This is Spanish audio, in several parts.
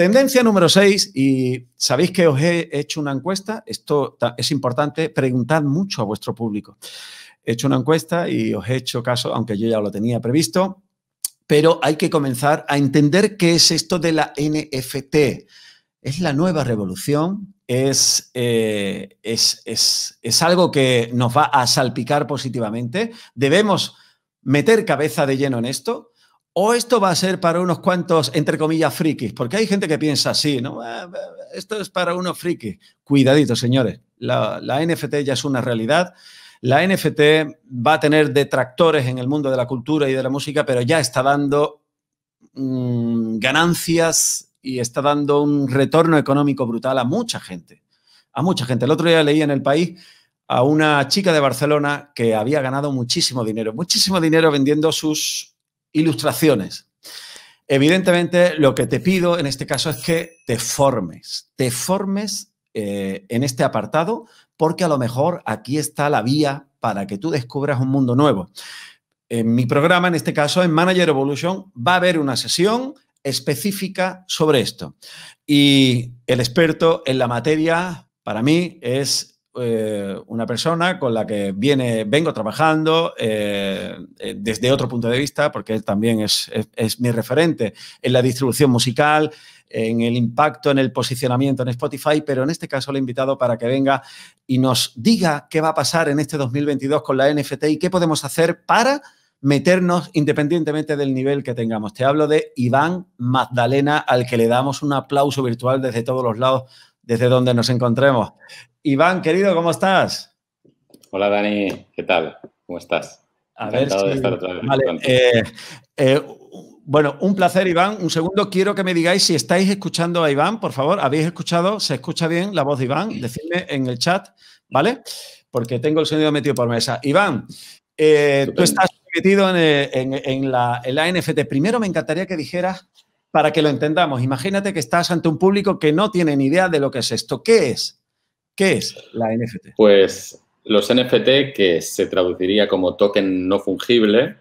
Tendencia número 6, y sabéis que os he hecho una encuesta, esto es importante, preguntad mucho a vuestro público. He hecho una encuesta y os he hecho caso, aunque yo ya lo tenía previsto, pero hay que comenzar a entender qué es esto de la NFT. Es la nueva revolución, eh, es, es, es algo que nos va a salpicar positivamente. Debemos meter cabeza de lleno en esto, ¿O esto va a ser para unos cuantos, entre comillas, frikis? Porque hay gente que piensa así, ¿no? Eh, eh, esto es para unos frikis. Cuidadito, señores. La, NFT ya es una realidad. La NFT va a tener detractores en el mundo de la cultura y de la música, pero ya está dando mm, ganancias y está dando un retorno económico brutal a mucha gente. A mucha gente. El otro día leí en el país a una chica de Barcelona que había ganado muchísimo dinero, muchísimo dinero vendiendo sus ilustraciones. Evidentemente, lo que te pido en este caso es que te formes, te formes eh, en este apartado, porque a lo mejor aquí está la vía para que tú descubras un mundo nuevo. En mi programa, en este caso, en Manager Evolution, va a haber una sesión específica sobre esto. Y el experto en la materia, para mí, es eh, una persona con la que viene, vengo trabajando eh, eh, desde otro punto de vista, porque él también es, mi referente en la distribución musical, en el impacto, en el posicionamiento en Spotify, pero en este caso le he invitado para que venga y nos diga qué va a pasar en este 2022 con la NFT y qué podemos hacer para meternos independientemente del nivel que tengamos. Te hablo de Iván Magdalena, al que le damos un aplauso virtual desde todos los lados desde donde nos encontremos. Iván, querido, ¿cómo estás? Hola, Dani, ¿qué tal? ¿Cómo estás? bueno, un placer, Iván. Un segundo, quiero que me digáis si estáis escuchando a Iván, por favor. ¿Habéis escuchado? ¿Se escucha bien la voz de Iván? Decidme en el chat, ¿vale? Porque tengo el sonido metido por mesa. Iván, eh, tú estás metido en, la, en la NFT. Primero me encantaría que dijeras para que lo entendamos. Imagínate que estás ante un público que no tiene ni idea de lo que es esto. ¿Qué es? ¿Qué es la NFT? Pues los NFT, que se traduciría como token no fungible,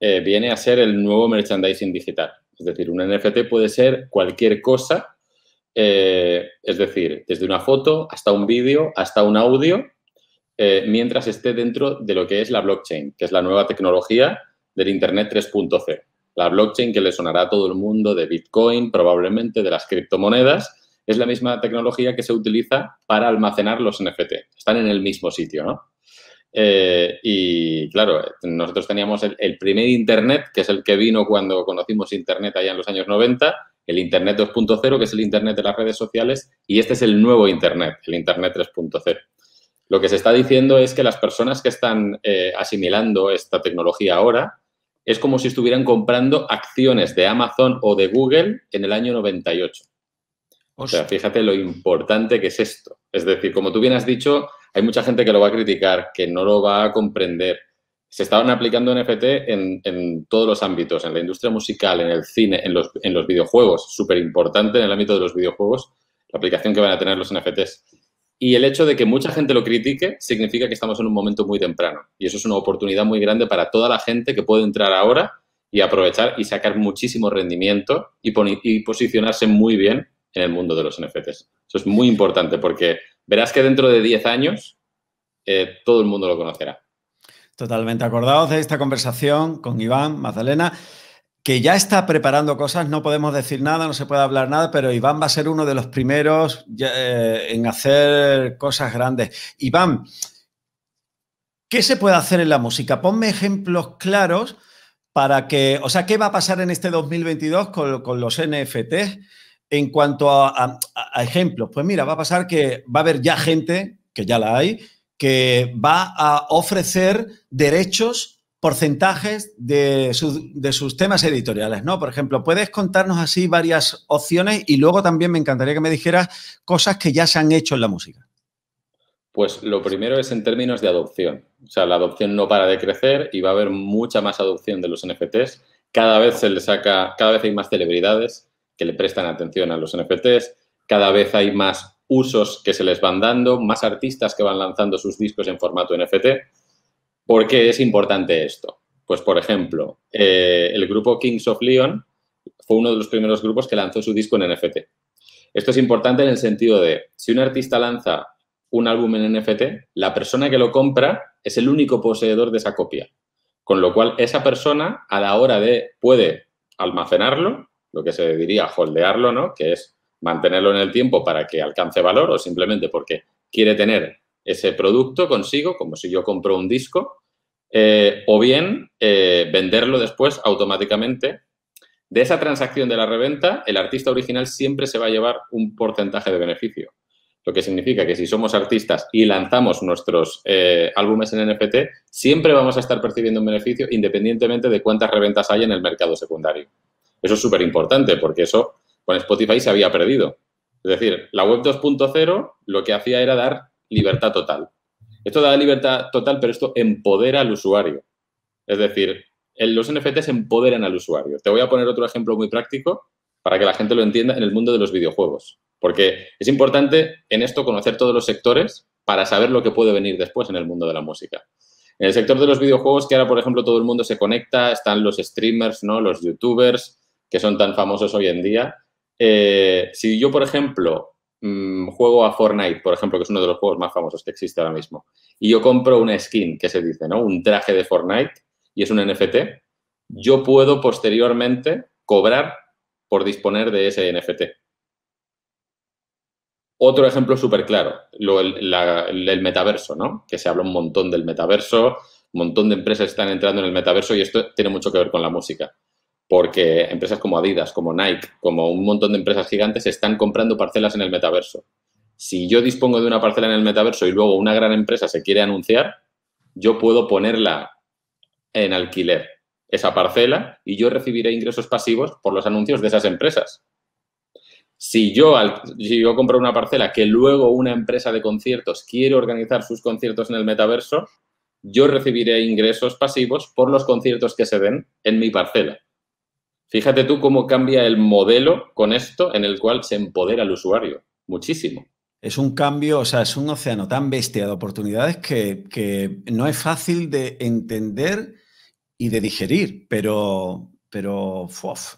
eh, viene a ser el nuevo merchandising digital. Es decir, un NFT puede ser cualquier cosa, eh, es decir, desde una foto hasta un vídeo, hasta un audio, eh, mientras esté dentro de lo que es la blockchain, que es la nueva tecnología del Internet 3.0. La blockchain que le sonará a todo el mundo de Bitcoin, probablemente de las criptomonedas, es la misma tecnología que se utiliza para almacenar los NFT. Están en el mismo sitio, ¿no? Eh, y claro, nosotros teníamos el, primer Internet, que es el que vino cuando conocimos Internet allá en los años 90, el Internet 2.0, que es el Internet de las redes sociales, y este es el nuevo Internet, el Internet 3.0. Lo que se está diciendo es que las personas que están eh, asimilando esta tecnología ahora es como si estuvieran comprando acciones de Amazon o de Google en el año 98. O sea, fíjate lo importante que es esto. Es decir, como tú bien has dicho, hay mucha gente que lo va a criticar, que no lo va a comprender. Se estaban aplicando NFT en, todos los ámbitos, en la industria musical, en el cine, en los, en los videojuegos. Súper importante en el ámbito de los videojuegos, la aplicación que van a tener los NFTs. Y el hecho de que mucha gente lo critique significa que estamos en un momento muy temprano. Y eso es una oportunidad muy grande para toda la gente que puede entrar ahora y aprovechar y sacar muchísimo rendimiento y, posicionarse muy bien en el mundo de los NFTs. Eso es muy importante porque verás que dentro de 10 años eh, todo el mundo lo conocerá. Totalmente acordados de esta conversación con Iván Magdalena que ya está preparando cosas, no podemos decir nada, no se puede hablar nada, pero Iván va a ser uno de los primeros eh, en hacer cosas grandes. Iván, ¿qué se puede hacer en la música? Ponme ejemplos claros para que, o sea, ¿qué va a pasar en este 2022 con, los NFTs en cuanto a, a ejemplos? Pues mira, va a pasar que va a haber ya gente, que ya la hay, que va a ofrecer derechos porcentajes de, sus temas editoriales, ¿no? Por ejemplo, puedes contarnos así varias opciones y luego también me encantaría que me dijeras cosas que ya se han hecho en la música. Pues lo primero es en términos de adopción. O sea, la adopción no para de crecer y va a haber mucha más adopción de los NFTs. Cada vez se le saca, cada vez hay más celebridades que le prestan atención a los NFTs, cada vez hay más usos que se les van dando, más artistas que van lanzando sus discos en formato NFT. ¿Por qué es importante esto? Pues, por ejemplo, eh, el grupo Kings of Leon fue uno de los primeros grupos que lanzó su disco en NFT. Esto es importante en el sentido de, si un artista lanza un álbum en NFT, la persona que lo compra es el único poseedor de esa copia. Con lo cual, esa persona a la hora de puede almacenarlo, lo que se diría holdearlo, ¿no? Que es mantenerlo en el tiempo para que alcance valor o simplemente porque quiere tener ese producto consigo, como si yo compro un disco, eh, o bien eh, venderlo después automáticamente. De esa transacción de la reventa, el artista original siempre se va a llevar un porcentaje de beneficio. Lo que significa que si somos artistas y lanzamos nuestros eh, álbumes en NFT, siempre vamos a estar percibiendo un beneficio independientemente de cuántas reventas hay en el mercado secundario. Eso es súper importante porque eso con Spotify se había perdido. Es decir, la web 2.0 lo que hacía era dar libertad total. Esto da libertad total, pero esto empodera al usuario. Es decir, los NFTs empoderan al usuario. Te voy a poner otro ejemplo muy práctico para que la gente lo entienda en el mundo de los videojuegos. Porque es importante en esto conocer todos los sectores para saber lo que puede venir después en el mundo de la música. En el sector de los videojuegos, que ahora, por ejemplo, todo el mundo se conecta, están los streamers, ¿no? Los youtubers, que son tan famosos hoy en día. Eh, si yo, por ejemplo, Mm, juego a Fortnite, por ejemplo, que es uno de los juegos más famosos que existe ahora mismo, y yo compro una skin, que se dice, ¿no? Un traje de Fortnite y es un NFT, yo puedo posteriormente cobrar por disponer de ese NFT. Otro ejemplo súper claro, el, el, metaverso, ¿no? Que se habla un montón del metaverso, un montón de empresas están entrando en el metaverso y esto tiene mucho que ver con la música porque empresas como Adidas, como Nike, como un montón de empresas gigantes están comprando parcelas en el metaverso. Si yo dispongo de una parcela en el metaverso y luego una gran empresa se quiere anunciar, yo puedo ponerla en alquiler, esa parcela, y yo recibiré ingresos pasivos por los anuncios de esas empresas. Si yo, si yo compro una parcela que luego una empresa de conciertos quiere organizar sus conciertos en el metaverso, yo recibiré ingresos pasivos por los conciertos que se den en mi parcela. Fíjate tú cómo cambia el modelo con esto en el cual se empodera al usuario. Muchísimo. Es un cambio, o sea, es un océano tan bestia de oportunidades que, no es fácil de entender y de digerir, pero, pero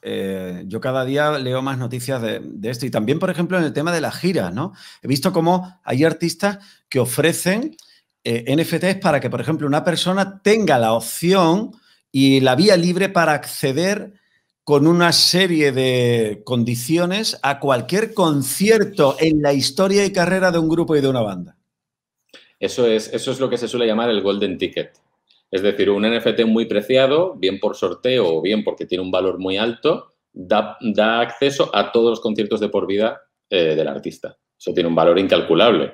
eh, yo cada día leo más noticias de, esto. Y también, por ejemplo, en el tema de las giras, ¿no? He visto cómo hay artistas que ofrecen eh, NFTs para que, por ejemplo, una persona tenga la opción y la vía libre para acceder con una serie de condiciones a cualquier concierto en la historia y carrera de un grupo y de una banda. Eso es, eso es lo que se suele llamar el golden ticket. Es decir, un NFT muy preciado, bien por sorteo o bien porque tiene un valor muy alto, da, acceso a todos los conciertos de por vida eh, del artista. Eso tiene un valor incalculable,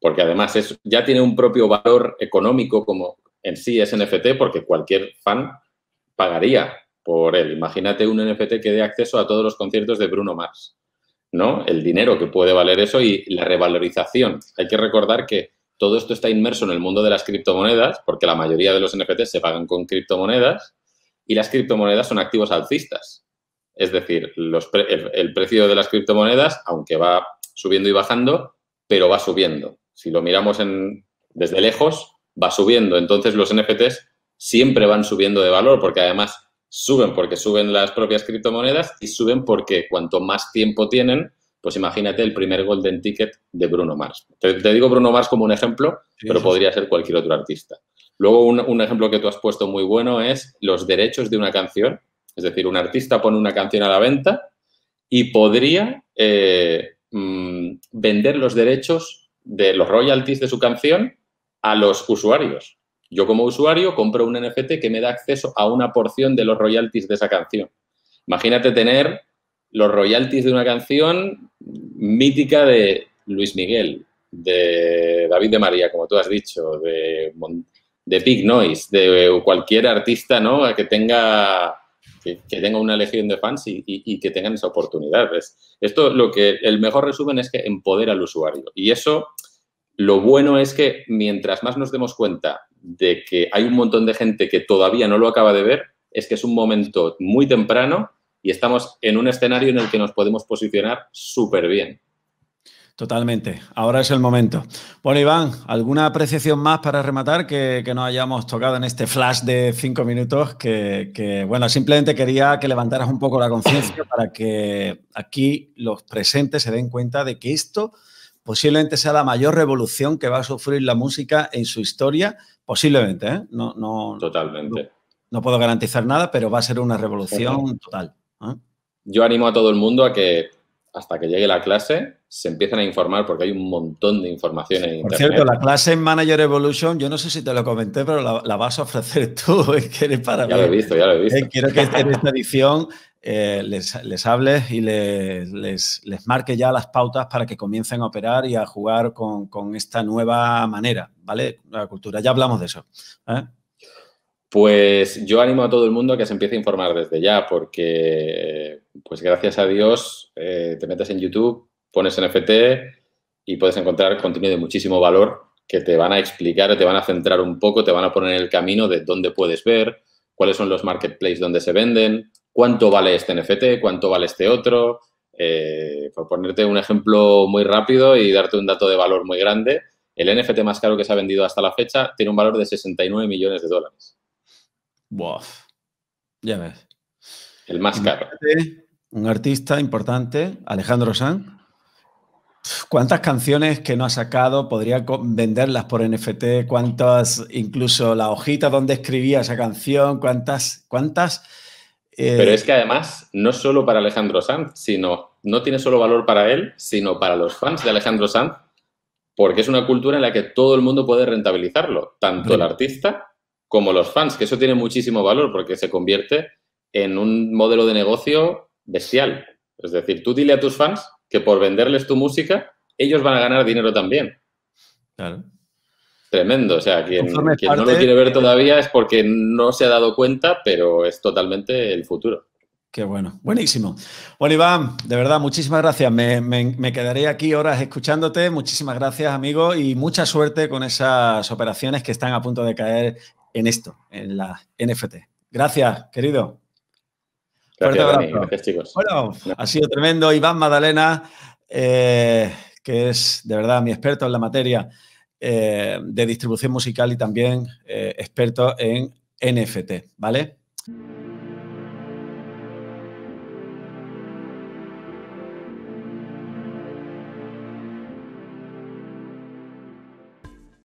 porque además es, ya tiene un propio valor económico como en sí es NFT, porque cualquier fan pagaría por él. Imagínate un NFT que dé acceso a todos los conciertos de Bruno Mars, ¿no? El dinero que puede valer eso y la revalorización. Hay que recordar que todo esto está inmerso en el mundo de las criptomonedas, porque la mayoría de los NFTs se pagan con criptomonedas y las criptomonedas son activos alcistas. Es decir, el precio de las criptomonedas, aunque va subiendo y bajando, pero va subiendo. Si lo miramos desde lejos, va subiendo. Entonces los NFTs siempre van subiendo de valor porque además Suben porque suben las propias criptomonedas y suben porque cuanto más tiempo tienen, pues imagínate el primer Golden Ticket de Bruno Mars. Te, digo Bruno Mars como un ejemplo, pero podría ser cualquier otro artista. Luego, un, ejemplo que tú has puesto muy bueno es los derechos de una canción. Es decir, un artista pone una canción a la venta y podría eh, mm, vender los derechos de los royalties de su canción a los usuarios. Yo como usuario compro un NFT que me da acceso a una porción de los royalties de esa canción. Imagínate tener los royalties de una canción mítica de Luis Miguel, de David de María, como tú has dicho, de, de Big Noise, de cualquier artista ¿no? que, tenga, que, tenga una legión de fans y, que tengan esa oportunidad. Esto lo que el mejor resumen es que empodera al usuario. Y eso lo bueno es que mientras más nos demos cuenta de que hay un montón de gente que todavía no lo acaba de ver, es que es un momento muy temprano y estamos en un escenario en el que nos podemos posicionar súper bien. Totalmente, ahora es el momento. Bueno, Iván, ¿alguna apreciación más para rematar que, nos no hayamos tocado en este flash de cinco minutos? Que, que bueno, simplemente quería que levantaras un poco la conciencia para que aquí los presentes se den cuenta de que esto posiblemente sea la mayor revolución que va a sufrir la música en su historia, posiblemente, ¿eh? No, no, Totalmente. No, puedo garantizar nada, pero va a ser una revolución total. ¿eh? Yo animo a todo el mundo a que hasta que llegue la clase, se empiecen a informar porque hay un montón de información en Por Internet. Por cierto, la clase en Manager Evolution, yo no sé si te lo comenté, pero la, vas a ofrecer tú, eh, que eres para Ya lo he visto, ya lo he visto. Eh, quiero que en esta edición eh, les, hables y les, marque ya las pautas para que comiencen a operar y a jugar con, esta nueva manera, ¿vale? La cultura, ya hablamos de eso. ¿eh? Pues yo animo a todo el mundo a que se empiece a informar desde ya, porque, pues gracias a Dios, eh, te metes en YouTube, pones NFT y puedes encontrar contenido de muchísimo valor que te van a explicar, te van a centrar un poco, te van a poner en el camino de dónde puedes ver, cuáles son los marketplaces donde se venden, cuánto vale este NFT, cuánto vale este otro. Eh, por ponerte un ejemplo muy rápido y darte un dato de valor muy grande, el NFT más caro que se ha vendido hasta la fecha tiene un valor de 69 millones de dólares. ¡Buah! ya ves. El más caro. Un artista importante, Alejandro San. ¿Cuántas canciones que no ha sacado podría venderlas por NFT? ¿Cuántas, incluso la hojita donde escribía esa canción? ¿Cuántas, cuántas pero eh, es que además, no solo para Alejandro Sanz, sino, no tiene solo valor para él, sino para los fans de Alejandro Sanz, porque es una cultura en la que todo el mundo puede rentabilizarlo, tanto el artista como los fans, que eso tiene muchísimo valor porque se convierte en un modelo de negocio bestial. Es decir, tú dile a tus fans que por venderles tu música, ellos van a ganar dinero también. Claro. Tremendo, o sea, quien, no lo quiere ver todavía es porque no se ha dado cuenta, pero es totalmente el futuro. Qué bueno, buenísimo. Bueno, Iván, de verdad, muchísimas gracias. Me, quedaré aquí horas escuchándote. Muchísimas gracias, amigo, y mucha suerte con esas operaciones que están a punto de caer en esto, en la NFT. Gracias, querido. Gracias, chicos. Bueno, ha sido tremendo. Iván Madalena, eh, que es de verdad mi experto en la materia. Eh, de distribución musical y también eh, experto en NFT, ¿vale?